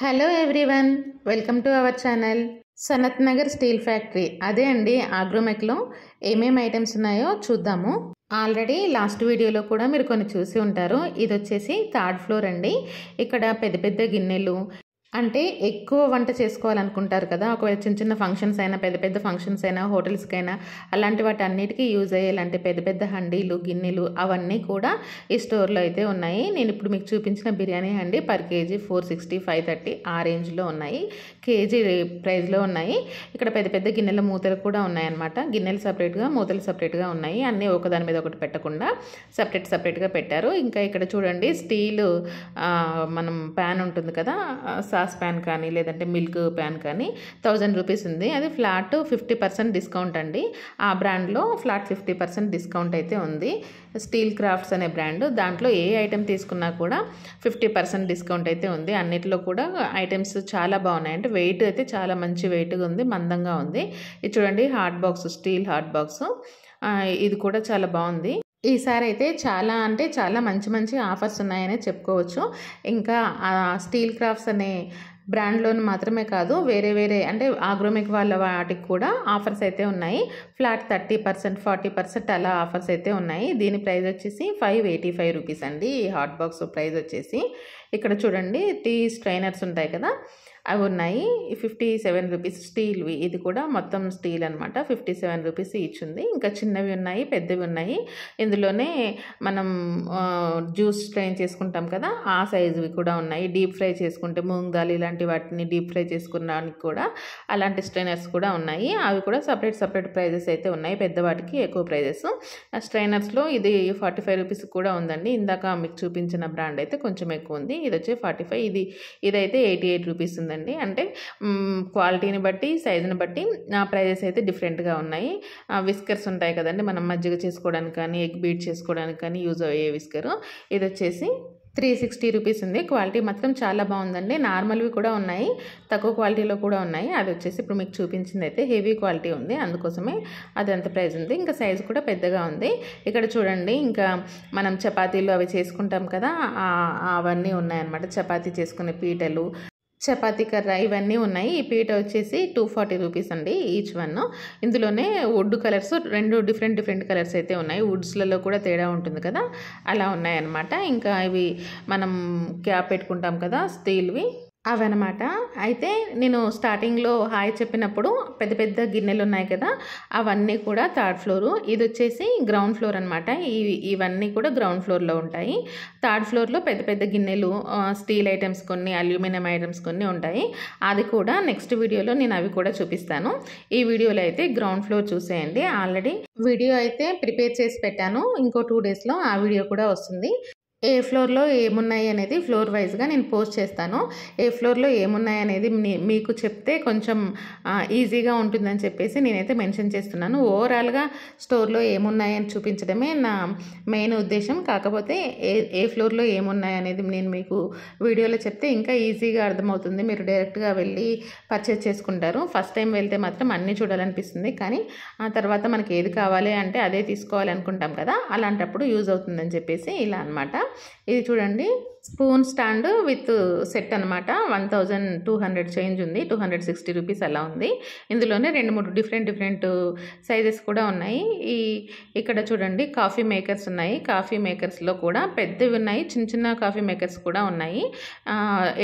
hello everyone welcome to our channel Sanath Nagar steel factory అదే అండి ఆగ్రోమెక్లో ఏమేమి ఐటమ్స్ ఉన్నాయో చూద్దాము ఆల్రెడీ లాస్ట్ వీడియోలో కూడా మీరు కొన్ని చూసి ఉంటారు ఇది వచ్చేసి థర్డ్ ఫ్లోర్ అండి ఇక్కడ పెద్ద పెద్ద గిన్నెలు అంటే ఎక్కువ వంట చేసుకోవాలనుకుంటారు కదా ఒకవేళ చిన్న చిన్న ఫంక్షన్స్ అయినా పెద్ద పెద్ద ఫంక్షన్స్ అయినా హోటల్స్కైనా అలాంటి వాటి అన్నిటికీ యూజ్ అయ్యేలాంటి పెద్ద పెద్ద హండీలు గిన్నెలు అవన్నీ కూడా ఈ స్టోర్లో అయితే ఉన్నాయి నేను ఇప్పుడు మీకు చూపించిన biryani handi per KG four sixty five thirty ఆ రేంజ్లో ఉన్నాయి కేజీ ప్రైస్లో ఉన్నాయి ఇక్కడ పెద్ద పెద్ద గిన్నెల మూతలు కూడా ఉన్నాయన్నమాట గిన్నెలు సపరేట్గా మూతలు సపరేట్గా ఉన్నాయి అన్నీ ఒకదాని మీద ఒకటి పెట్టకుండా సపరేట్ సపరేట్గా పెట్టారు ఇంకా ఇక్కడ చూడండి స్టీల్ మనం ప్యాన్ ఉంటుంది కదా సాస్ ప్యాన్ కానీ లేదంటే మిల్క్ ప్యాన్ కానీ థౌజండ్ రూపీస్ ఉంది అది ఫ్లాట్ ఫిఫ్టీ పర్సెంట్ డిస్కౌంట్ అండి ఆ బ్రాండ్లో ఫ్లాట్ ఫిఫ్టీ పర్సెంట్ డిస్కౌంట్ అయితే ఉంది స్టీల్ క్రాఫ్ట్స్ అనే బ్రాండ్ దాంట్లో ఏ ఐటెం తీసుకున్నా కూడా ఫిఫ్టీ పర్సెంట్ డిస్కౌంట్ అయితే ఉంది అన్నిట్లో కూడా ఐటమ్స్ చాలా బాగున్నాయి అంటే వెయిట్ అయితే చాలా మంచి వెయిట్గా ఉంది మందంగా ఉంది ఇది చూడండి hot box steel hot box ఇది కూడా చాలా బాగుంది ఈసారి అయితే చాలా అంటే చాలా మంచి మంచి ఆఫర్స్ ఉన్నాయనే చెప్పుకోవచ్చు ఇంకా స్టీల్ క్రాఫ్ట్స్ అనే బ్రాండ్లోని మాత్రమే కాదు వేరే వేరే అంటే ఆగ్రోమిక్ వాళ్ళ వాటికి కూడా ఆఫర్స్ అయితే ఉన్నాయి flat thirty percent forty percent అలా ఆఫర్స్ అయితే ఉన్నాయి దీని ప్రైస్ వచ్చేసి ఫైవ్ ఎయిటీ ఫైవ్ రూపీస్ అండి ఈ హాట్ బాక్స్ ప్రైస్ వచ్చేసి ఇక్కడ చూడండి టీ స్ట్రైనర్స్ ఉంటాయి కదా అవి ఉన్నాయి ఫిఫ్టీ సెవెన్ రూపీస్ స్టీల్వి ఇది కూడా మొత్తం స్టీల్ అనమాట ఫిఫ్టీ సెవెన్ రూపీస్ ఇచ్చింది ఇంకా చిన్నవి ఉన్నాయి పెద్దవి ఉన్నాయి ఇందులోనే మనం జ్యూస్ స్ట్రెయిన్ చేసుకుంటాం కదా ఆ సైజువి కూడా ఉన్నాయి డీప్ ఫ్రై చేసుకుంటే మూంగాలు ఇలాంటి వాటిని డీప్ ఫ్రై చేసుకున్నానికి కూడా అలాంటి స్ట్రైనర్స్ కూడా ఉన్నాయి అవి కూడా సపరేట్ సపరేట్ ప్రైజెస్ అయితే ఉన్నాయి పెద్దవాటికి ఎక్కువ ప్రైజెస్ స్ట్రైనర్స్లో ఇది ఫార్టీ ఫైవ్ రూపీస్ కూడా ఉందండి ఇందాక మీకు చూపించిన బ్రాండ్ అయితే కొంచెం ఎక్కువ ఉంది ఇది వచ్చి ఫార్టీ ఫైవ్ ఇది ఇదైతే ఎయిటీ ఎయిట్ రూపీస్ ఉందండి ఉంటుందండి అంటే క్వాలిటీని బట్టి సైజుని బట్టి ఆ ప్రైజెస్ అయితే డిఫరెంట్గా ఉన్నాయి విస్కర్స్ ఉంటాయి కదండి మనం మజ్జిగ చేసుకోవడానికి కానీ ఎగ్ బీట్ చేసుకోవడానికి కానీ యూజ్ అయ్యే విస్కరు ఇది వచ్చేసి త్రీ సిక్స్టీ రూపీస్ ఉంది క్వాలిటీ మాత్రం చాలా బాగుందండి నార్మల్వి కూడా ఉన్నాయి తక్కువ క్వాలిటీలో కూడా ఉన్నాయి అది వచ్చేసి ఇప్పుడు మీకు చూపించింది అయితే హెవీ క్వాలిటీ ఉంది అందుకోసమే అది అంత ప్రైస్ ఉంది ఇంకా సైజు కూడా పెద్దగా ఉంది ఇక్కడ చూడండి ఇంకా మనం చపాతీలు అవి చేసుకుంటాం కదా అవన్నీ ఉన్నాయన్నమాట చపాతీ చేసుకునే పీటలు చపాతీ కర్ర ఇవన్నీ ఉన్నాయి ఈ పీట వచ్చేసి టూ ఫార్టీ రూపీస్ అండి ఈచ్ వన్ ఇందులోనే వుడ్ కలర్స్ రెండు డిఫరెంట్ డిఫరెంట్ కలర్స్ అయితే ఉన్నాయి వుడ్స్లలో కూడా తేడా ఉంటుంది కదా అలా ఉన్నాయన్నమాట ఇంకా ఇవి మనం క్యాప్ పెట్టుకుంటాం కదా స్టీల్వి అవన్నమాట అయితే నేను స్టార్టింగ్లో హాయ్ చెప్పినప్పుడు పెద్ద పెద్ద గిన్నెలు ఉన్నాయి కదా అవన్నీ కూడా థర్డ్ ఫ్లోరు ఇది వచ్చేసి గ్రౌండ్ ఫ్లోర్ అనమాట ఇవి ఇవన్నీ కూడా గ్రౌండ్ ఫ్లోర్లో ఉంటాయి థర్డ్ ఫ్లోర్లో పెద్ద పెద్ద గిన్నెలు స్టీల్ ఐటమ్స్ కొన్ని అల్యూమినియం ఐటమ్స్ కొన్ని ఉంటాయి అది కూడా నెక్స్ట్ వీడియోలో నేను అవి కూడా చూపిస్తాను ఈ వీడియోలో అయితే గ్రౌండ్ ఫ్లోర్ చూసేయండి ఆల్రెడీ వీడియో అయితే ప్రిపేర్ చేసి పెట్టాను ఇంకో టూ డేస్లో ఆ వీడియో కూడా వస్తుంది ఏ ఫ్లోర్లో ఏమున్నాయి అనేది ఫ్లోర్ వైజ్గా నేను పోస్ట్ చేస్తాను ఏ ఫ్లోర్లో ఏమున్నాయి అనేది మీకు చెప్తే కొంచెం ఈజీగా ఉంటుందని చెప్పేసి నేనైతే మెన్షన్ చేస్తున్నాను ఓవరాల్గా స్టోర్లో ఏమున్నాయని చూపించడమే నా మెయిన్ ఉద్దేశం కాకపోతే ఏ ఏ ఫ్లోర్లో ఏమున్నాయి అనేది నేను మీకు వీడియోలో చెప్తే ఇంకా ఈజీగా అర్థమవుతుంది మీరు డైరెక్ట్గా వెళ్ళి పర్చేస్ చేసుకుంటారు ఫస్ట్ టైం వెళ్తే మాత్రం అన్నీ చూడాలనిపిస్తుంది కానీ ఆ తర్వాత మనకి ఏది కావాలి అంటే అదే తీసుకోవాలనుకుంటాం కదా అలాంటప్పుడు యూజ్ అవుతుందని చెప్పేసి ఇలా అనమాట ఇది చూడండి స్పూన్ స్టాండ్ విత్ సెట్ అనమాట one thousand two hundred change ఉంది టూ హండ్రెడ్ సిక్స్టీ రూపీస్ అలా ఉంది ఇందులోనే రెండు మూడు డిఫరెంట్ డిఫరెంట్ సైజెస్ కూడా ఉన్నాయి ఈ ఇక్కడ చూడండి కాఫీ మేకర్స్ ఉన్నాయి కాఫీ మేకర్స్లో కూడా పెద్దవి ఉన్నాయి చిన్న చిన్న కాఫీ మేకర్స్ కూడా ఉన్నాయి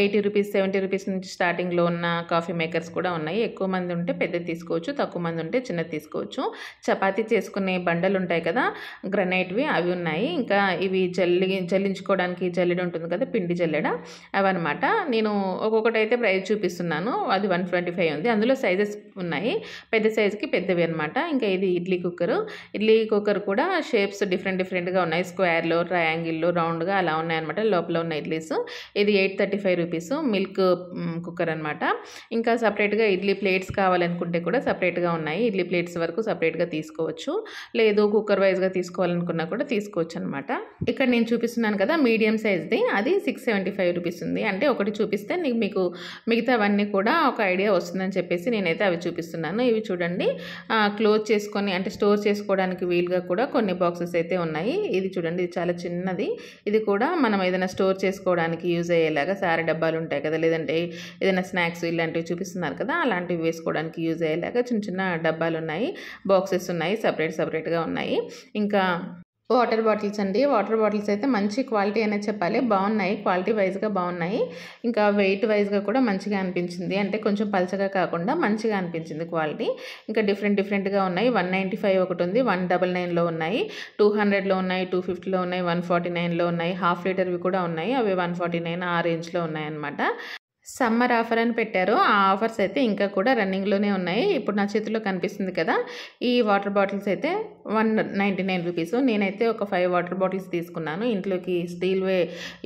ఎయిటీ రూపీస్ సెవెంటీ రూపీస్ నుంచి స్టార్టింగ్లో ఉన్న కాఫీ మేకర్స్ కూడా ఉన్నాయి ఎక్కువ మంది ఉంటే పెద్దది తీసుకోవచ్చు తక్కువ మంది ఉంటే చిన్నది తీసుకోవచ్చు చపాతీ చేసుకునే బండలు ఉంటాయి కదా గ్రనైట్వి అవి ఉన్నాయి ఇంకా ఇవి జల్లి జల్లించుకోవడానికి జల్లెడ ఉంటుంది కదా పిండి జల్లెడ అవన్నమాట నేను ఒక్కొక్కటి అయితే ప్రైస్ చూపిస్తున్నాను అది వన్ ట్వంటీ ఫైవ్ ఉంది అందులో సైజెస్ ఉన్నాయి పెద్ద సైజుకి పెద్దవి అనమాట ఇంకా ఇది ఇడ్లీ కుక్కర్ ఇడ్లీ కుక్కర్ కూడా షేప్స్ డిఫరెంట్ డిఫరెంట్గా ఉన్నాయి స్క్వేర్లో ట్రయాంగిల్లో రౌండ్గా అలా ఉన్నాయన్నమాట లోపల ఉన్న ఇడ్లీస్ ఇది eight thirty five rupees milk cooker అనమాట ఇంకా సపరేట్గా ఇడ్లీ ప్లేట్స్ కావాలనుకుంటే కూడా సపరేట్గా ఉన్నాయి ఇడ్లీ ప్లేట్స్ వరకు సపరేట్గా తీసుకోవచ్చు లేదు కుక్కర్ వైజ్గా తీసుకోవాలనుకున్నా కూడా తీసుకోవచ్చు అనమాట ఇక్కడ నేను చూపిస్తున్నాను కదా మీడియం సైజ్ది అది సిక్స్ సెవెంటీ ఫైవ్ రూపీస్ ఉంది అంటే ఒకటి చూపిస్తే మీకు మిగతావన్నీ కూడా ఒక ఐడియా వస్తుందని చెప్పేసి నేనైతే అవి చూపిస్తున్నాను ఇవి చూడండి క్లోజ్ చేసుకొని అంటే స్టోర్ చేసుకోవడానికి వీలుగా కూడా కొన్ని బాక్సెస్ అయితే ఉన్నాయి ఇది చూడండి ఇది చాలా చిన్నది ఇది కూడా మనం ఏదైనా స్టోర్ చేసుకోవడానికి యూజ్ అయ్యేలాగా సారీ డబ్బాలు ఉంటాయి కదా లేదంటే ఏదైనా స్నాక్స్ ఇలాంటివి చూపిస్తున్నారు కదా అలాంటివి వేసుకోవడానికి యూజ్ అయ్యేలాగా చిన్న చిన్న డబ్బాలు ఉన్నాయి బాక్సెస్ ఉన్నాయి సపరేట్ సపరేట్గా ఉన్నాయి ఇంకా వాటర్ బాటిల్స్ అండి వాటర్ బాటిల్స్ అయితే మంచి క్వాలిటీ అనేది చెప్పాలి బాగున్నాయి క్వాలిటీ వైజ్గా బాగున్నాయి ఇంకా వెయిట్ వైజ్గా కూడా మంచిగా అనిపించింది అంటే కొంచెం పలచగా కాకుండా మంచిగా అనిపించింది క్వాలిటీ ఇంకా డిఫరెంట్ డిఫరెంట్గా ఉన్నాయి వన్ నైంటీ ఫైవ్ ఒకటి ఉంది వన్ డబల్ నైన్లో ఉన్నాయి టూ హండ్రెడ్లో ఉన్నాయి టూ ఫిఫ్టీలో ఉన్నాయి వన్ ఫార్టీ నైన్లో ఉన్నాయి హాఫ్ లీటర్వి కూడా ఉన్నాయి అవి వన్ ఫార్టీ నైన్ ఆ రేంజ్లో ఉన్నాయన్నమాట సమ్మర్ ఆఫర్ అని పెట్టారు ఆ ఆఫర్స్ అయితే ఇంకా కూడా రన్నింగ్లోనే ఉన్నాయి ఇప్పుడు నా చేతిలో కనిపిస్తుంది కదా ఈ వాటర్ బాటిల్స్ అయితే వన్ నైంటీ నైన్ రూపీస్ నేనైతే ఒక ఫైవ్ వాటర్ బాటిల్స్ తీసుకున్నాను ఇంట్లోకి స్టీల్వే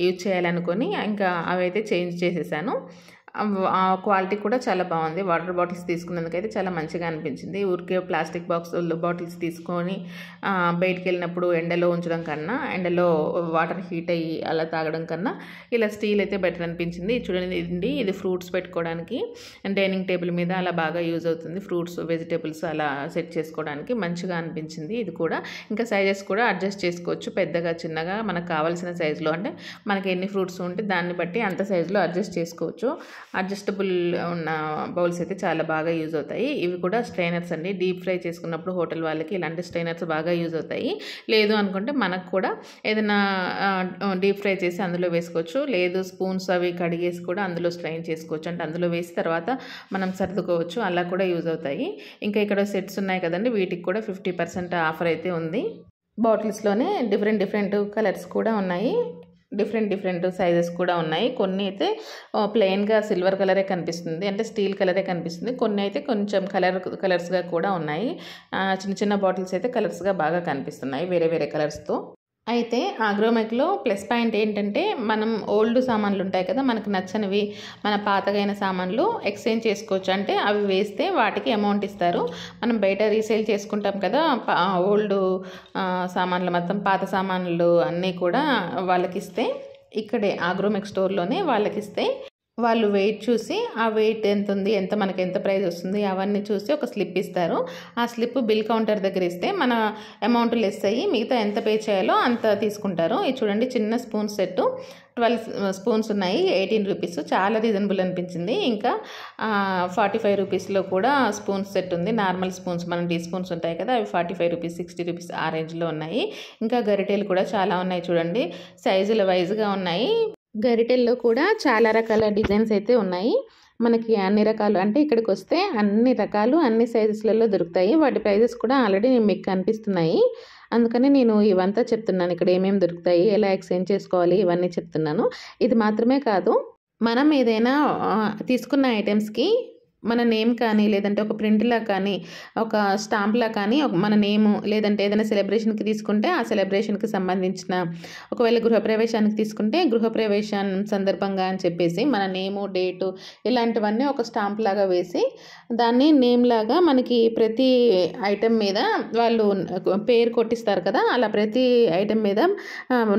యూజ్ చేయాలనుకొని ఇంకా అవైతే చేంజ్ చేసేసాను క్వాలిటీ కూడా చాలా బాగుంది వాటర్ బాటిల్స్ తీసుకున్నందుకైతే చాలా మంచిగా అనిపించింది ఊరికే ప్లాస్టిక్ బాక్స్ బాటిల్స్ తీసుకొని బయటికి వెళ్ళినప్పుడు ఎండలో ఉంచడం కన్నా ఎండలో వాటర్ హీట్ అయ్యి అలా తాగడం కన్నా ఇలా స్టీల్ అయితే బెటర్ అనిపించింది చూడండి ఇది ఫ్రూట్స్ పెట్టుకోవడానికి డైనింగ్ టేబుల్ మీద అలా బాగా యూజ్ అవుతుంది ఫ్రూట్స్ వెజిటేబుల్స్ అలా సెట్ చేసుకోవడానికి మంచిగా అనిపించింది ఇది కూడా ఇంకా సైజెస్ కూడా అడ్జస్ట్ చేసుకోవచ్చు పెద్దగా చిన్నగా మనకు కావాల్సిన సైజులో అంటే మనకి ఎన్ని ఫ్రూట్స్ ఉంటే దాన్ని బట్టి అంత సైజులో అడ్జస్ట్ చేసుకోవచ్చు అడ్జస్టబుల్ ఉన్న బౌల్స్ అయితే చాలా బాగా యూజ్ అవుతాయి ఇవి కూడా స్ట్రైనర్స్ అండి డీప్ ఫ్రై చేసుకున్నప్పుడు హోటల్ వాళ్ళకి ఇలాంటి స్ట్రైనర్స్ బాగా యూజ్ అవుతాయి లేదు అనుకుంటే మనకు కూడా ఏదైనా డీప్ ఫ్రై చేసి అందులో వేసుకోవచ్చు లేదు స్పూన్స్ అవి కడిగేసి కూడా అందులో స్ట్రైన్ చేసుకోవచ్చు అంటే అందులో వేసి తర్వాత మనం సర్దుకోవచ్చు అలా కూడా యూజ్ అవుతాయి ఇంకా ఇక్కడ సెట్స్ ఉన్నాయి కదండి వీటికి కూడా ఫిఫ్టీ పర్సెంట్ ఆఫర్ అయితే ఉంది బాటిల్స్లోనే డిఫరెంట్ డిఫరెంట్ కలర్స్ కూడా ఉన్నాయి డిఫరెంట్ డిఫరెంట్ సైజెస్ కూడా ఉన్నాయి కొన్ని అయితే ప్లెయిన్గా సిల్వర్ కలరే కనిపిస్తుంది అంటే స్టీల్ కలరే కనిపిస్తుంది కొన్ని అయితే కొంచెం కలర్ కలర్స్గా కూడా ఉన్నాయి చిన్న చిన్న బాటిల్స్ అయితే కలర్స్గా బాగా కనిపిస్తున్నాయి వేరే వేరే కలర్స్తో అయితే ఆగ్రోమెక్లో ప్లస్ పాయింట్ ఏంటంటే మనం ఓల్డ్ సామాన్లు ఉంటాయి కదా మనకు నచ్చనివి మన పాతగైన సామాన్లు ఎక్స్చేంజ్ చేసుకోవచ్చు అంటే అవి వేస్తే వాటికి అమౌంట్ ఇస్తారు మనం బయట రీసేల్ చేసుకుంటాం కదా ఓల్డ్ సామాన్లు మొత్తం పాత సామాన్లు అన్నీ కూడా వాళ్ళకి ఇస్తే ఇక్కడే ఆగ్రోమెక్ స్టోర్లోనే వాళ్ళకి ఇస్తే వాళ్ళు వెయిట్ చూసి ఆ వెయిట్ ఎంత ఉంది ఎంత మనకి ఎంత ప్రైస్ వస్తుంది అవన్నీ చూసి ఒక స్లిప్ ఇస్తారు ఆ స్లిప్ బిల్ కౌంటర్ దగ్గర ఇస్తే మన అమౌంట్ లెస్ అయ్యి మిగతా ఎంత పే చేయాలో అంత తీసుకుంటారు ఇది చూడండి చిన్న స్పూన్ సెట్టు ట్వెల్వ్ స్పూన్స్ ఉన్నాయి ఎయిటీన్ రూపీస్ చాలా రీజనబుల్ అనిపించింది ఇంకా ఫార్టీ ఫైవ్ రూపీస్లో కూడా స్పూన్స్ సెట్ ఉంది నార్మల్ స్పూన్స్ మనం టీ స్పూన్స్ ఉంటాయి కదా అవి forty five rupees sixty rupees ఆ రేంజ్లో ఉన్నాయి ఇంకా గరిటెలు కూడా చాలా ఉన్నాయి చూడండి సైజుల వైజ్గా ఉన్నాయి గరిటెల్లో కూడా చాలా రకాల డిజైన్స్ అయితే ఉన్నాయి మనకి అన్ని రకాలు అంటే ఇక్కడికి వస్తే అన్ని రకాలు అన్ని సైజెస్లలో దొరుకుతాయి వాటి ప్రైజెస్ కూడా ఆల్రెడీ మీకు కనిపిస్తున్నాయి అందుకని నేను ఇవంతా చెప్తున్నాను ఇక్కడ ఏమేమి దొరుకుతాయి ఎలా ఎక్స్చేంజ్ చేసుకోవాలి ఇవన్నీ చెప్తున్నాను ఇది మాత్రమే కాదు మనం ఏదైనా తీసుకున్న ఐటమ్స్కి మన నేమ్ కానీ లేదంటే ఒక ప్రింట్లా కానీ ఒక స్టాంప్లా కానీ మన నేము లేదంటే ఏదైనా సెలబ్రేషన్కి తీసుకుంటే ఆ సెలబ్రేషన్కి సంబంధించిన ఒకవేళ గృహప్రవేశానికి తీసుకుంటే గృహప్రవేశం సందర్భంగా అని చెప్పేసి మన నేము డేటు ఇలాంటివన్నీ ఒక స్టాంప్ లాగా వేసి దాన్ని నేమ్ లాగా మనకి ప్రతి ఐటెం మీద వాళ్ళు పేరు కొట్టిస్తారు కదా అలా ప్రతి ఐటెం మీద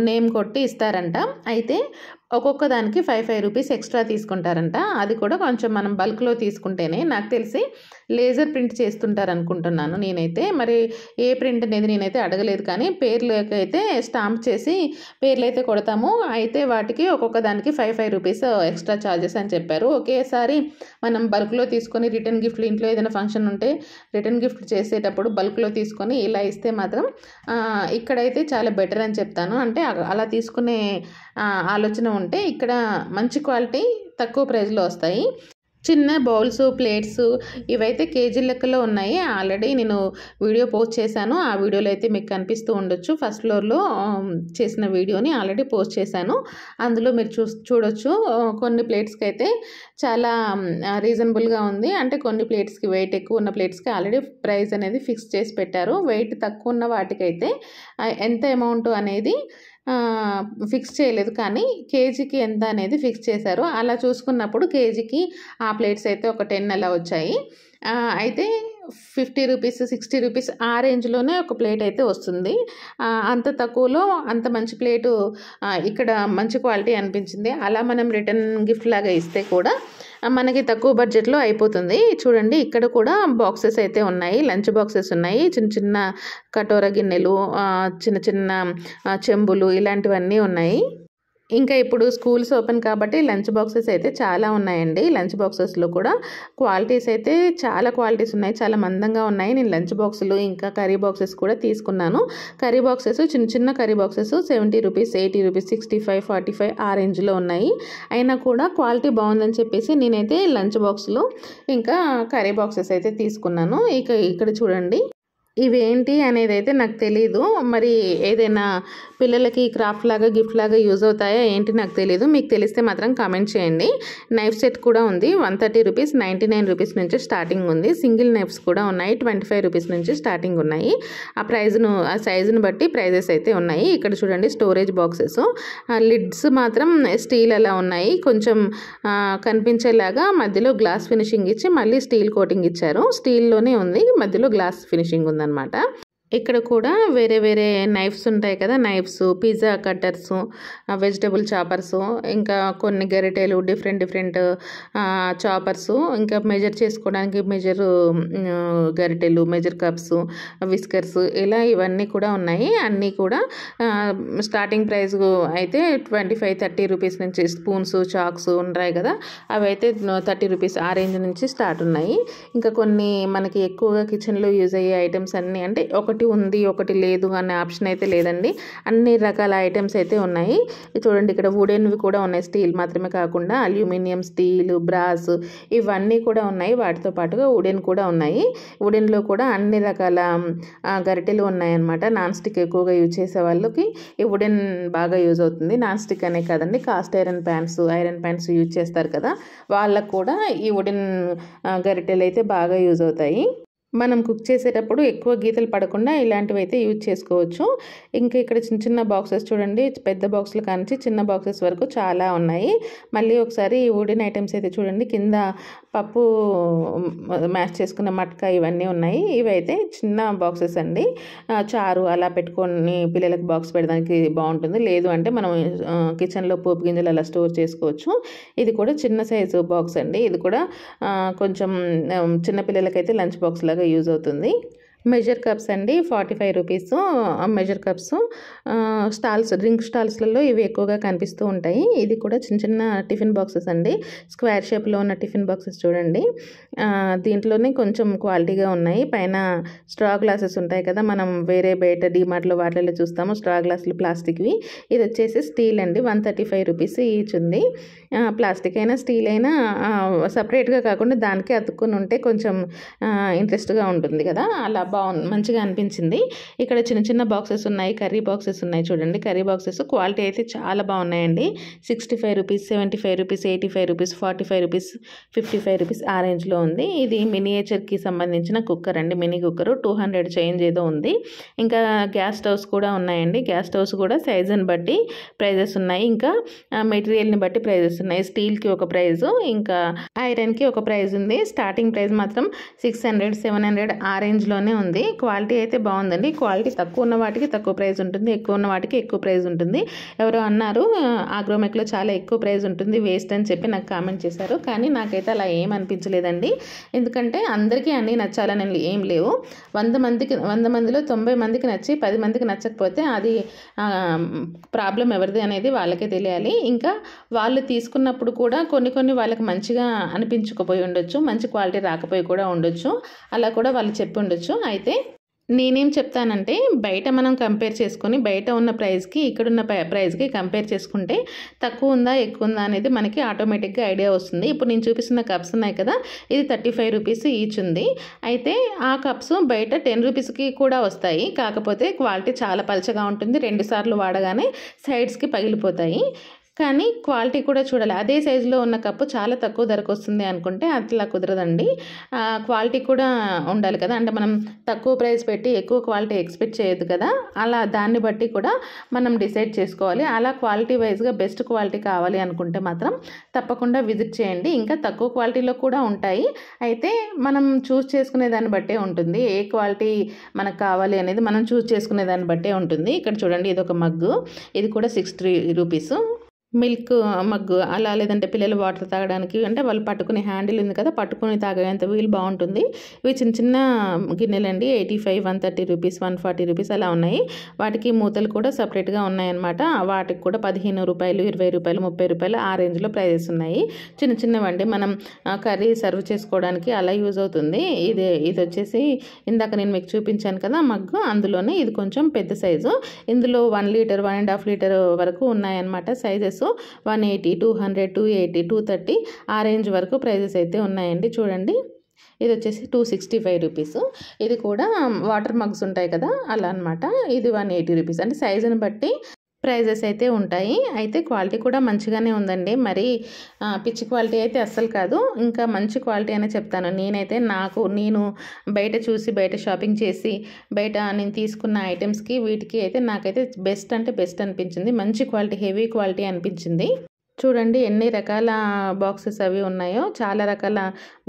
నేమ్ కొట్టి ఇస్తారంట అయితే ఒక్కొక్క దానికి ఫైవ్ ఫైవ్ రూపీస్ ఎక్స్ట్రా తీసుకుంటారంట అది కూడా కొంచెం మనం బల్క్లో తీసుకుంటేనే నాకు తెలిసి లేజర్ ప్రింట్ చేస్తుంటారు అనుకుంటున్నాను నేనైతే మరి ఏ ప్రింట్ అనేది నేనైతే అడగలేదు కానీ అయితే స్టాంప్ చేసి పేర్లు అయితే కొడతాము అయితే వాటికి ఒక్కొక్క దానికి five five rupees extra charges అని చెప్పారు ఒకేసారి మనం బల్క్లో తీసుకొని రిటర్న్ గిఫ్ట్లు ఇంట్లో ఏదైనా ఫంక్షన్ ఉంటే రిటర్న్ గిఫ్ట్ చేసేటప్పుడు బల్క్లో తీసుకొని ఇలా ఇస్తే మాత్రం ఇక్కడైతే చాలా బెటర్ అని చెప్తాను అంటే అలా తీసుకునే ఆలోచన ఉంటే ఇక్కడ మంచి క్వాలిటీ తక్కువ ప్రైజ్లో వస్తాయి చిన్న బౌల్స్ ప్లేట్స్ ఇవైతే కేజీ లెక్కలో ఉన్నాయి ఆల్రెడీ నేను వీడియో పోస్ట్ చేశాను ఆ వీడియోలో అయితే మీకు కనిపిస్తూ ఉండొచ్చు ఫస్ట్ ఫ్లోర్లో చేసిన వీడియోని ఆల్రెడీ పోస్ట్ చేశాను అందులో మీరు చూ చూడొచ్చు కొన్ని ప్లేట్స్కి అయితే చాలా రీజనబుల్గా ఉంది అంటే కొన్ని ప్లేట్స్కి వెయిట్ ఎక్కువ ఉన్న ప్లేట్స్కి ఆల్రెడీ ప్రైస్ అనేది ఫిక్స్ చేసి పెట్టారు వెయిట్ తక్కువ ఉన్న వాటికైతే ఎంత అమౌంట్ అనేది ఫిక్స్ చేయలేదు కానీ కేజీకి ఎంత అనేది ఫిక్స్ చేశారు అలా చూసుకున్నప్పుడు కేజీకి ఆ ప్లేట్స్ అయితే ఒక టెన్ అలా వచ్చాయి అయితే ఫిఫ్టీ రూపీస్ సిక్స్టీ రూపీస్ ఆ రేంజ్లోనే ఒక ప్లేట్ అయితే వస్తుంది అంత తక్కువలో అంత మంచి ప్లేటు ఇక్కడ మంచి క్వాలిటీ అనిపించింది అలా మనం రిటర్న్ గిఫ్ట్ లాగా ఇస్తే కూడా మనకి తక్కువ బడ్జెట్లో అయిపోతుంది చూడండి ఇక్కడ కూడా బాక్సెస్ అయితే ఉన్నాయి లంచ్ బాక్సెస్ ఉన్నాయి చిన్న చిన్న కటోర గిన్నెలు చిన్న చిన్న చెంబులు ఇలాంటివన్నీ ఉన్నాయి ఇంకా ఇప్పుడు స్కూల్స్ ఓపెన్ కాబట్టి లంచ్ బాక్సెస్ అయితే చాలా ఉన్నాయండి లంచ్ బాక్సెస్లో కూడా క్వాలిటీస్ అయితే చాలా క్వాలిటీస్ ఉన్నాయి చాలా మందంగా ఉన్నాయి నేను లంచ్ బాక్సులు ఇంకా కర్రీ బాక్సెస్ కూడా తీసుకున్నాను కర్రీ బాక్సెస్ చిన్న చిన్న curry boxes seventy rupees eighty rupees sixty five forty five ఆ రేంజ్లో ఉన్నాయి అయినా కూడా క్వాలిటీ బాగుందని చెప్పేసి నేనైతే లంచ్ బాక్సులు ఇంకా కర్రీ బాక్సెస్ అయితే తీసుకున్నాను ఇక ఇక్కడ చూడండి ఇవేంటి అనేది అయితే నాకు తెలీదు మరి ఏదైనా పిల్లలకి క్రాఫ్ట్ లాగా గిఫ్ట్ లాగా యూజ్ అవుతాయా ఏంటి నాకు తెలీదు మీకు తెలిస్తే మాత్రం కామెంట్ చేయండి నైఫ్ సెట్ కూడా ఉంది one thirty rupees ninety nine rupees నుంచి స్టార్టింగ్ ఉంది సింగిల్ నైఫ్స్ కూడా ఉన్నాయి ట్వంటీ ఫైవ్ రూపీస్ నుంచి స్టార్టింగ్ ఉన్నాయి ఆ ప్రైజ్ను ఆ సైజును బట్టి ప్రైజెస్ అయితే ఉన్నాయి ఇక్కడ చూడండి స్టోరేజ్ బాక్సెస్ లిడ్స్ మాత్రం స్టీల్ అలా ఉన్నాయి కొంచెం కనిపించేలాగా మధ్యలో గ్లాస్ ఫినిషింగ్ ఇచ్చి మళ్ళీ స్టీల్ కోటింగ్ ఇచ్చారు స్టీల్లోనే ఉంది మధ్యలో గ్లాస్ ఫినిషింగ్ ఉంది అనమాట ఇక్కడ కూడా వేరే వేరే నైఫ్స్ ఉంటాయి కదా knives pizza cutters vegetable choppers ఇంకా కొన్ని గరిటెలు డిఫరెంట్ డిఫరెంట్ చాపర్స్ ఇంకా మెజర్ చేసుకోవడానికి మెజర్ గరిటెలు మెజర్ కప్స్ విస్కర్స్ ఇలా ఇవన్నీ కూడా ఉన్నాయి అన్నీ కూడా స్టార్టింగ్ ప్రైస్ అయితే ట్వంటీ ఫైవ్ థర్టీ రూపీస్ నుంచి స్పూన్స్ చాక్స్ ఉంటాయి కదా అవి అయితే థర్టీ రూపీస్ ఆ రేంజ్ నుంచి స్టార్ట్ ఉన్నాయి ఇంకా కొన్ని మనకి ఎక్కువగా కిచెన్లో యూజ్ అయ్యే ఐటమ్స్ అన్నీ అంటే ఒక ఒకటి ఉంది ఒకటి లేదు అనే ఆప్షన్ అయితే లేదండి అన్ని రకాల ఐటమ్స్ అయితే ఉన్నాయి చూడండి ఇక్కడ వుడెన్వి కూడా ఉన్నాయి స్టీల్ మాత్రమే కాకుండా అల్యూమినియం స్టీల్ బ్రాస్ ఇవన్నీ కూడా ఉన్నాయి వాటితో పాటుగా వుడెన్ కూడా ఉన్నాయి వుడెన్లో కూడా అన్ని రకాల గరిటెలు ఉన్నాయన్నమాట నాన్ స్టిక్ ఎక్కువగా యూజ్ చేసే వాళ్ళకి ఈ వుడెన్ బాగా యూజ్ అవుతుంది నాన్ స్టిక్ అనే కాదండి cast iron pans iron pans use చేస్తారు కదా వాళ్ళకు కూడా ఈ వుడెన్ గరిటెలు అయితే బాగా యూజ్ అవుతాయి మనం కుక్ చేసేటప్పుడు ఎక్కువ గీతలు పడకుండా ఇలాంటివి అయితే యూజ్ చేసుకోవచ్చు ఇంకా ఇక్కడ చిన్న చిన్న బాక్సెస్ చూడండి పెద్ద బాక్సులు కానించి చిన్న బాక్సెస్ వరకు చాలా ఉన్నాయి మళ్ళీ ఒకసారి ఈ ఐటమ్స్ అయితే చూడండి కింద పప్పు మ్యాష్ చేసుకున్న మట్క ఇవన్నీ ఉన్నాయి ఇవైతే చిన్న బాక్సెస్ అండి చారు అలా పెట్టుకొని పిల్లలకు బాక్స్ పెట్టడానికి బాగుంటుంది లేదు అంటే మనం కిచెన్లో పోపు గింజలు అలా స్టోర్ చేసుకోవచ్చు ఇది కూడా చిన్న సైజు బాక్స్ అండి ఇది కూడా కొంచెం చిన్నపిల్లలకైతే లంచ్ బాక్స్ లాగా యూజ్ అవుతుంది మెజర్ కప్స్ అండి forty five rupees measure cups stalls drink స్టాల్స్లలో ఇవి ఎక్కువగా కనిపిస్తూ ఉంటాయి ఇది కూడా చిన్న చిన్న టిఫిన్ బాక్సెస్ అండి స్క్వేర్ షేప్లో ఉన్న టిఫిన్ బాక్సెస్ చూడండి దీంట్లోనే కొంచెం క్వాలిటీగా ఉన్నాయి పైన స్ట్రా గ్లాసెస్ ఉంటాయి కదా మనం వేరే బయట డీమార్ట్లో వాటిల్లో చూస్తాము స్ట్రా గ్లాసులు ప్లాస్టిక్వి ఇది వచ్చేసి స్టీల్ అండి వన్ థర్టీ ఫైవ్ రూపీస్ ఇచ్చింది ప్లాస్టిక్ అయినా స్టీల్ అయినా సపరేట్గా కాకుండా దానికే అతుక్కుని ఉంటే కొంచెం ఇంట్రెస్ట్గా ఉంటుంది కదా అలా బాగుంది మంచిగా అనిపించింది ఇక్కడ చిన్న చిన్న బాక్సెస్ ఉన్నాయి కర్రీ బాక్సెస్ ఉన్నాయి చూడండి కర్రీ బాక్సెస్ క్వాలిటీ అయితే చాలా బాగున్నాయండి sixty five rupees seventy five rupees eighty five rupees forty five rupees fifty five rupees ఆ రేంజ్లో ఉంది ఇది మినియేచర్కి సంబంధించిన కుక్కర్ అండి mini cooker two hundred change ఏదో ఉంది ఇంకా గ్యాస్ స్టవ్స్ కూడా ఉన్నాయండి గ్యాస్ స్టవ్స్ కూడా సైజుని బట్టి ప్రైజెస్ ఉన్నాయి ఇంకా మెటీరియల్ని బట్టి ప్రైజెస్ ఉన్నాయి స్టీల్కి ఒక ప్రైజు ఇంకా ఐరన్కి ఒక ప్రైజ్ ఉంది స్టార్టింగ్ ప్రైస్ మాత్రం సిక్స్ హండ్రెడ్ సెవెన్ హండ్రెడ్ ఆ రేంజ్లోనే ఉంది క్వాలిటీ అయితే బాగుందండి క్వాలిటీ తక్కువ ఉన్న వాటికి తక్కువ ప్రైజ్ ఉంటుంది ఎక్కువ ఉన్న వాటికి ఎక్కువ ప్రైజ్ ఉంటుంది ఎవరో అన్నారు ఆగ్రోమెక్లో చాలా ఎక్కువ ప్రైజ్ ఉంటుంది వేస్ట్ అని చెప్పి నాకు కామెంట్ చేశారు కానీ నాకైతే అలా ఏం అనిపించలేదండి ఎందుకంటే అందరికీ అన్నీ నచ్చాలని ఏం లేవు వంద మందికి వంద మందిలో తొంభై మందికి నచ్చి పది మందికి నచ్చకపోతే అది ప్రాబ్లం ఎవరిది అనేది వాళ్ళకే తెలియాలి ఇంకా వాళ్ళు తీసుకున్నప్పుడు కూడా కొన్ని కొన్ని వాళ్ళకి మంచిగా అనిపించకపోయి ఉండొచ్చు మంచి క్వాలిటీ రాకపోయి కూడా ఉండొచ్చు అలా కూడా వాళ్ళు చెప్పి ఉండొచ్చు అయితే నేనేం చెప్తానంటే బయట మనం కంపేర్ చేసుకొని బయట ఉన్న ప్రైస్కి ఇక్కడున్న ప్రైస్కి కంపేర్ చేసుకుంటే తక్కువ ఉందా ఎక్కువ ఉందా అనేది మనకి ఆటోమేటిక్గా ఐడియా వస్తుంది ఇప్పుడు నేను చూపిస్తున్న కప్స్ ఉన్నాయి కదా ఇది థర్టీ ఫైవ్ రూపీస్ ఈచ్ ఉంది అయితే ఆ కప్స్ బయట టెన్ రూపీస్కి కూడా వస్తాయి కాకపోతే క్వాలిటీ చాలా పలచగా ఉంటుంది రెండు సార్లు వాడగానే సైడ్స్కి పగిలిపోతాయి కానీ క్వాలిటీ కూడా చూడాలి అదే సైజులో ఉన్న కప్పు చాలా తక్కువ ధరకు వస్తుంది అనుకుంటే అట్లా కుదరదండి క్వాలిటీ కూడా ఉండాలి కదా అంటే మనం తక్కువ ప్రైస్ పెట్టి ఎక్కువ క్వాలిటీ ఎక్స్పెక్ట్ చేయదు కదా అలా దాన్ని బట్టి కూడా మనం డిసైడ్ చేసుకోవాలి అలా క్వాలిటీ వైజ్గా బెస్ట్ క్వాలిటీ కావాలి అనుకుంటే మాత్రం తప్పకుండా విజిట్ చేయండి ఇంకా తక్కువ క్వాలిటీలో కూడా ఉంటాయి అయితే మనం చూస్ చేసుకునే దాన్ని బట్టే ఉంటుంది ఏ క్వాలిటీ మనకు కావాలి అనేది మనం చూస్ చేసుకునే దాన్ని బట్టే ఉంటుంది ఇక్కడ చూడండి ఇది ఒక మగ్గు ఇది కూడా six three rupees milk mug అలా లేదంటే పిల్లలు వాటర్ తాగడానికి అంటే వాళ్ళు పట్టుకునే హ్యాండిల్ ఉంది కదా పట్టుకుని తాగేంత వీలు బాగుంటుంది ఇవి చిన్న చిన్న గిన్నెలండి eighty five one thirty rupees one forty rupees అలా ఉన్నాయి వాటికి మూతలు కూడా సపరేట్గా ఉన్నాయన్నమాట వాటికి కూడా పదిహేను రూపాయలు ఇరవై రూపాయలు ముప్పై రూపాయలు ఆ రేంజ్లో ప్రైజెస్ ఉన్నాయి చిన్న చిన్నవండి మనం కర్రీ సర్వ్ చేసుకోవడానికి అలా యూజ్ అవుతుంది ఇది ఇది వచ్చేసి ఇందాక నేను మీకు చూపించాను కదా మగ్గు అందులోనే ఇది కొంచెం పెద్ద సైజు ఇందులో one litre one and half litre వరకు ఉన్నాయన్నమాట sizes prices one eighty two hundred two eighty two thirty ఆ రేంజ్ వరకు ప్రైజెస్ అయితే ఉన్నాయండి చూడండి ఇది వచ్చేసి టూ సిక్స్టీ ఫైవ్ రూపీస్ ఇది కూడా వాటర్ మగ్స్ ఉంటాయి కదా అలా అనమాట ఇది వన్ ఎయిటీ రూపీస్ అంటే సైజుని బట్టి ప్రైజెస్ అయితే ఉంటాయి అయితే క్వాలిటీ కూడా మంచిగానే ఉందండి మరి పిచ్చి క్వాలిటీ అయితే అస్సలు కాదు ఇంకా మంచి క్వాలిటీ అనే చెప్తాను నేనైతే నాకు నేను బయట చూసి బయట షాపింగ్ చేసి బయట నేను తీసుకున్న ఐటమ్స్కి వీటికి అయితే నాకైతే బెస్ట్ అంటే బెస్ట్ అనిపించింది మంచి క్వాలిటీ హెవీ క్వాలిటీ అనిపించింది చూడండి ఎన్ని రకాల బాక్సెస్ అవి ఉన్నాయో చాలా రకాల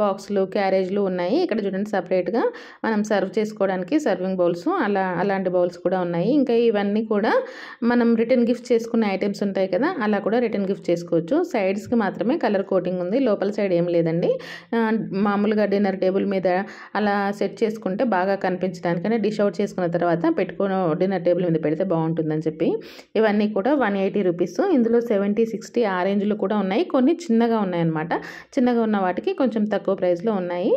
బాక్సులు క్యారేజ్లు ఉన్నాయి ఇక్కడ చూడండి సపరేట్గా మనం సర్వ్ చేసుకోవడానికి సర్వింగ్ బౌల్స్ అలా అలాంటి బౌల్స్ కూడా ఉన్నాయి ఇంకా ఇవన్నీ కూడా మనం రిటర్న్ గిఫ్ట్ చేసుకునే ఐటమ్స్ ఉంటాయి కదా అలా కూడా రిటర్న్ గిఫ్ట్ చేసుకోవచ్చు సైడ్స్కి మాత్రమే కలర్ కోటింగ్ ఉంది లోపల సైడ్ ఏం లేదండి మామూలుగా డిన్నర్ టేబుల్ మీద అలా సెట్ చేసుకుంటే బాగా కనిపించడానికి అంటే డిష్ అవుట్ చేసుకున్న తర్వాత పెట్టుకున్న డిన్నర్ టేబుల్ మీద పెడితే బాగుంటుందని చెప్పి ఇవన్నీ కూడా వన్ ఎయిటీ రూపీస్ ఇందులో సెవెంటీ సిక్స్టీ ఆరెంజ్లు కూడా ఉన్నాయి కొన్ని చిన్నగా ఉన్నాయన్నమాట చిన్నగా ఉన్న వాటికి కొంచెం తక్కువ ప్రైస్లో ఉన్నాయి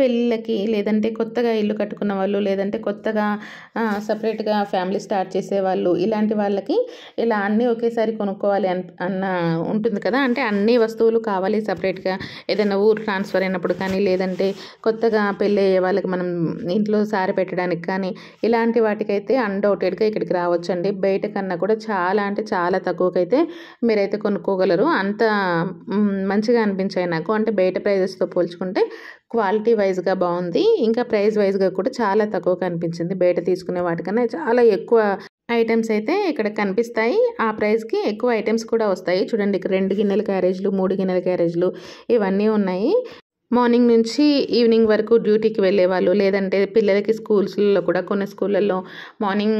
పెళ్ళిళ్ళకి లేదంటే కొత్తగా ఇల్లు కట్టుకున్న వాళ్ళు లేదంటే కొత్తగా సపరేట్గా ఫ్యామిలీ స్టార్ట్ చేసేవాళ్ళు ఇలాంటి వాళ్ళకి ఇలా అన్నీ ఒకేసారి కొనుక్కోవాలి అన్న ఉంటుంది కదా అంటే అన్ని వస్తువులు కావాలి సపరేట్గా ఏదైనా ఊరు ట్రాన్స్ఫర్ అయినప్పుడు కానీ లేదంటే కొత్తగా పెళ్ళి అయ్యే వాళ్ళకి మనం ఇంట్లో సారి పెట్టడానికి కానీ ఇలాంటి వాటికైతే అన్డౌటెడ్గా ఇక్కడికి రావచ్చండి బయట కన్నా కూడా చాలా అంటే చాలా తక్కువకైతే మీరైతే కొనుక్కోగలరు అంత మంచిగా అనిపించాయి నాకు అంటే బయట ప్రైజెస్తో పోల్చుకుంటే క్వాలిటీ వైజ్గా బాగుంది ఇంకా ప్రైస్ వైజ్గా కూడా చాలా తక్కువ కనిపించింది బయట తీసుకునే వాటికన్నా చాలా ఎక్కువ ఐటమ్స్ అయితే ఇక్కడ కనిపిస్తాయి ఆ ప్రైస్కి ఎక్కువ ఐటమ్స్ కూడా వస్తాయి చూడండి ఇక్కడ రెండు గిన్నెల క్యారేజ్లు మూడు గిన్నెల క్యారేజ్లు ఇవన్నీ ఉన్నాయి మార్నింగ్ నుంచి ఈవినింగ్ వరకు డ్యూటీకి వెళ్ళేవాళ్ళు లేదంటే పిల్లలకి స్కూల్స్లో కూడా కొన్ని స్కూళ్ళల్లో morning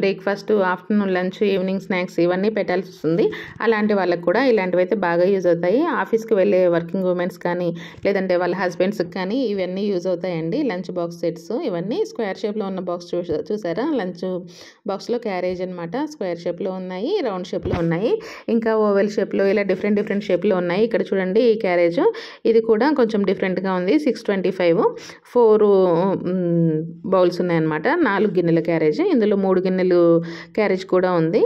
breakfast afternoon lunch evening snacks ఇవన్నీ పెట్టాల్సి వస్తుంది అలాంటి వాళ్ళకి కూడా ఇలాంటివి అయితే బాగా యూజ్ అవుతాయి ఆఫీస్కి వెళ్ళే వర్కింగ్ ఉమెన్స్ కానీ లేదంటే వాళ్ళ హస్బెండ్స్కి కానీ ఇవన్నీ యూజ్ అవుతాయండి లంచ్ బాక్స్ సెట్స్ ఇవన్నీ స్క్వేర్ షేప్లో ఉన్న బాక్స్ చూసారా లంచ్ బాక్స్లో క్యారేజ్ అనమాట స్క్వేర్ షేప్లో ఉన్నాయి రౌండ్ షేప్లో ఉన్నాయి ఇంకా ఓవెల్ షేప్లో ఇలా డిఫరెంట్ డిఫరెంట్ షేప్లో ఉన్నాయి ఇక్కడ చూడండి ఈ క్యారేజ్ ఇది కూడా కొంచెం డిఫరెంట్గా ఉంది six twenty five four bowls ఉన్నాయన్నమాట నాలుగు గిన్నెల క్యారేజ్ ఇందులో మూడు గిన్నెలు క్యారేజ్ కూడా ఉంది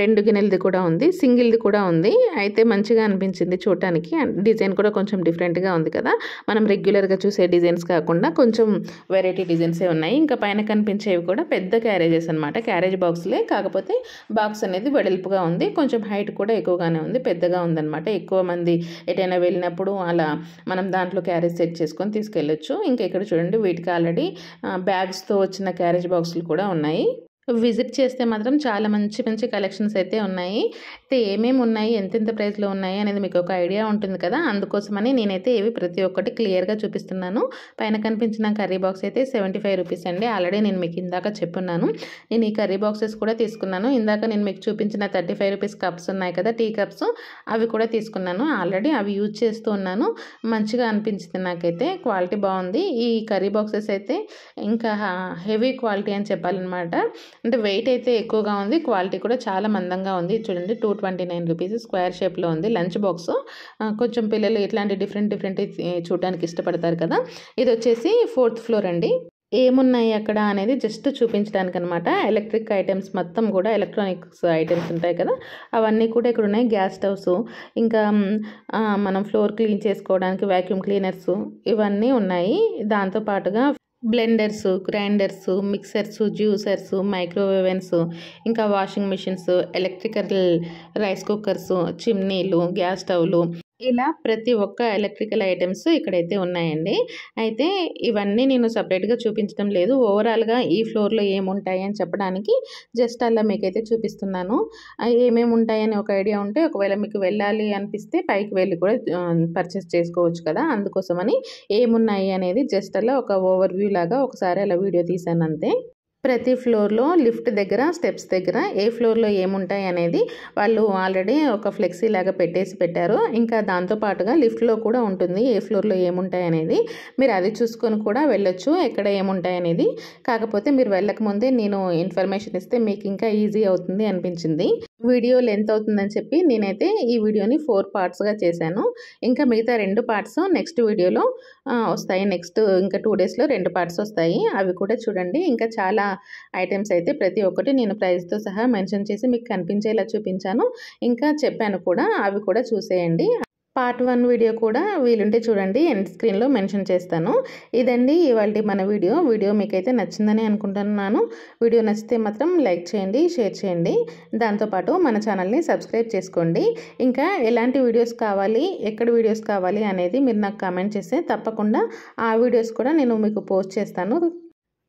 రెండు గిన్నెలది కూడా ఉంది సింగిల్ది కూడా ఉంది అయితే మంచిగా అనిపించింది చూడటానికి డిజైన్ కూడా కొంచెం డిఫరెంట్గా ఉంది కదా మనం రెగ్యులర్గా చూసే డిజైన్స్ కాకుండా కొంచెం వెరైటీ డిజైన్సే ఉన్నాయి ఇంకా పైన కనిపించేవి కూడా పెద్ద క్యారేజెస్ అనమాట క్యారేజ్ బాక్స్లే కాకపోతే బాక్స్ అనేది వెడల్పుగా ఉంది కొంచెం హైట్ కూడా ఎక్కువగానే ఉంది పెద్దగా ఉందన్నమాట ఎక్కువ మంది ఎటైనా వెళ్ళినప్పుడు అలా మనం దాంట్లో క్యారేజ్ సెట్ చేసుకొని తీసుకెళ్ళొచ్చు ఇంకా ఇక్కడ చూడండి వీటికి ఆల్రెడీ బ్యాగ్స్తో వచ్చిన క్యారేజ్ బాక్సులు కూడా ఉన్నాయి విజిట్ చేస్తే మాత్రం చాలా మంచి మంచి కలెక్షన్స్ అయితే ఉన్నాయి అయితే ఏమేమి ఉన్నాయి ఎంతెంత ప్రైస్లో ఉన్నాయి అనేది మీకు ఒక ఐడియా ఉంటుంది కదా అందుకోసమని నేనైతే ఏవి ప్రతి ఒక్కటి క్లియర్గా చూపిస్తున్నాను పైన కనిపించిన కర్రీ బాక్స్ అయితే సెవెంటీ ఫైవ్ రూపీస్ అండి ఆల్రెడీ నేను మీకు ఇందాక చెప్పున్నాను నేను ఈ కర్రీ బాక్సెస్ కూడా తీసుకున్నాను ఇందాక నేను మీకు చూపించిన థర్టీ ఫైవ్ రూపీస్ కప్స్ ఉన్నాయి కదా టీ కప్స్ అవి కూడా తీసుకున్నాను ఆల్రెడీ అవి యూజ్ చేస్తూ ఉన్నాను మంచిగా అనిపించింది నాకైతే క్వాలిటీ బాగుంది ఈ కర్రీ బాక్సెస్ అయితే ఇంకా హెవీ క్వాలిటీ అని చెప్పాలన్నమాట అంటే వెయిట్ అయితే ఎక్కువగా ఉంది క్వాలిటీ కూడా చాలా మందంగా ఉంది చూడండి two twenty nine rupees square షేప్లో ఉంది లంచ్ బాక్స్ కొంచెం పిల్లలు ఇట్లాంటి డిఫరెంట్ డిఫరెంట్ చూడడానికి ఇష్టపడతారు కదా ఇది వచ్చేసి ఫోర్త్ ఫ్లోర్ అండి ఏమున్నాయి అక్కడ అనేది జస్ట్ చూపించడానికి అనమాట ఎలక్ట్రిక్ ఐటమ్స్ మొత్తం కూడా ఎలక్ట్రానిక్స్ ఐటమ్స్ ఉంటాయి కదా అవన్నీ కూడా ఇక్కడ ఉన్నాయి గ్యాస్ స్టవ్స్ ఇంకా మనం ఫ్లోర్ క్లీన్ చేసుకోవడానికి వ్యాక్యూమ్ క్లీనర్స్ ఇవన్నీ ఉన్నాయి దాంతోపాటుగా blenders grinders mixers juicers microwave ovens ఇంకా washing machines electrical rice cookers చిమ్నీలు గ్యాస్ స్టవ్లు ఇలా ప్రతి ఒక్క ఎలక్ట్రికల్ ఐటమ్స్ ఇక్కడైతే ఉన్నాయండి అయితే ఇవన్నీ నేను సపరేట్గా చూపించడం లేదు ఓవరాల్గా ఈ ఫ్లోర్లో ఏముంటాయి అని చెప్పడానికి జస్ట్ అలా మీకైతే చూపిస్తున్నాను ఏమేమి ఉంటాయని ఒక ఐడియా ఉంటే ఒకవేళ మీకు వెళ్ళాలి అనిపిస్తే పైకి వెళ్ళి కూడా పర్చేస్ చేసుకోవచ్చు కదా అందుకోసమని ఏమున్నాయి అనేది జస్ట్ అలా ఒక ఓవర్ వ్యూ లాగా ఒకసారి అలా వీడియో తీసాను అంతే ప్రతి ఫ్లోర్లో లిఫ్ట్ దగ్గర స్టెప్స్ దగ్గర ఏ ఫ్లోర్లో ఏముంటాయి అనేది వాళ్ళు ఆల్రెడీ ఒక ఫ్లెక్సీ లాగా పెట్టేసి పెట్టారు ఇంకా దాంతోపాటుగా లిఫ్ట్లో కూడా ఉంటుంది ఏ ఫ్లోర్లో ఏముంటాయి అనేది మీరు అది చూసుకొని కూడా వెళ్ళొచ్చు ఎక్కడ ఏముంటాయి అనేది కాకపోతే మీరు వెళ్ళకముందే నేను ఇన్ఫర్మేషన్ ఇస్తే మీకు ఇంకా ఈజీ అవుతుంది అనిపించింది వీడియో లెంత్ అవుతుందని చెప్పి నేనైతే ఈ వీడియోని ఫోర్ పార్ట్స్గా చేశాను ఇంకా మిగతా రెండు పార్ట్స్ నెక్స్ట్ వీడియోలో వస్తాయి నెక్స్ట్ ఇంకా టూ డేస్లో రెండు పార్ట్స్ వస్తాయి అవి కూడా చూడండి ఇంకా చాలా ఐటమ్స్ అయితే ప్రతి ఒక్కటి నేను ప్రైస్తో సహా మెన్షన్ చేసి మీకు కనిపించేలా చూపించాను ఇంకా చెప్పాను కూడా అవి కూడా చూసేయండి పార్ట్ వన్ వీడియో కూడా వీలుంటే చూడండి ఎండ్ స్క్రీన్లో మెన్షన్ చేస్తాను ఇదండి ఇవాళ మన వీడియో వీడియో మీకైతే నచ్చిందని అనుకుంటున్నాను వీడియో నచ్చితే మాత్రం లైక్ చేయండి షేర్ చేయండి దాంతోపాటు మన ఛానల్ని సబ్స్క్రైబ్ చేసుకోండి ఇంకా ఎలాంటి వీడియోస్ కావాలి ఎక్కడ వీడియోస్ కావాలి అనేది మీరు నాకు కామెంట్ చేస్తే తప్పకుండా ఆ వీడియోస్ కూడా నేను మీకు పోస్ట్ చేస్తాను